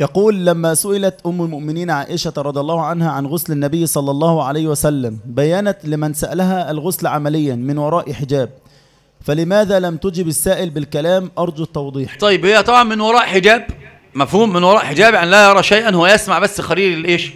يقول لما سئلت أم المؤمنين عائشة رضي الله عنها عن غسل النبي صلى الله عليه وسلم بيانت لمن سألها الغسل عمليا من وراء حجاب فلماذا لم تجب السائل بالكلام أرجو التوضيح طيب هي طبعا من وراء حجاب مفهوم من وراء حجاب يعني لا يرى شيئا هو يسمع بس خرير الإيش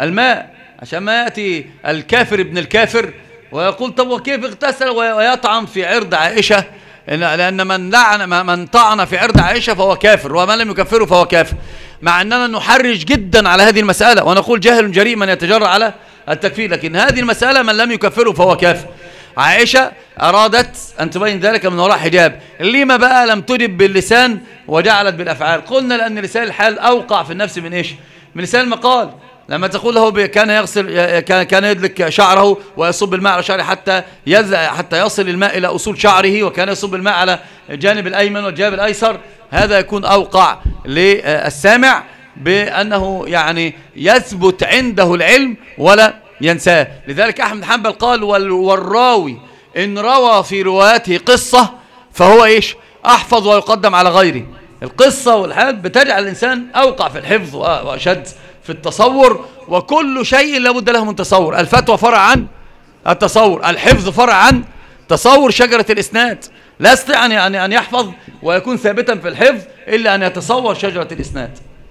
الماء عشان ما يأتي الكافر ابن الكافر ويقول طب وكيف اغتسل ويطعم في عرض عائشة لأن من لعن من طعن في عرض عائشة فهو كافر ومن لم يكفره فهو كافر مع أننا نحرج جدا على هذه المسألة ونقول جاهل جريء من يتجرأ على التكفير لكن هذه المسألة من لم يكفره فهو كافر عائشة أرادت أن تبين ذلك من وراء حجاب لما بقى لم تجب باللسان وجعلت بالأفعال قلنا لأن لسان الحال أوقع في النفس من إيش من لسان المقال لما تقول له كان يغسل كان يدلك شعره ويصب الماء على شعره حتى حتى يصل الماء إلى أصول شعره وكان يصب الماء على الجانب الأيمن والجانب الأيسر هذا يكون أوقع للسامع بأنه يعني يثبت عنده العلم ولا ينساه لذلك أحمد حنبل قال والراوي إن روى في روايته قصة فهو إيش أحفظ ويقدم على غيره القصة والحاد بتجعل الإنسان أوقع في الحفظ وأشد في التصور وكل شيء لا بد له من تصور الفتوى فرع عن التصور الحفظ فرع عن تصور شجرة الإسناد لا يستطيع يعني أن يحفظ ويكون ثابتا في الحفظ إلا أن يتصور شجرة الإسناد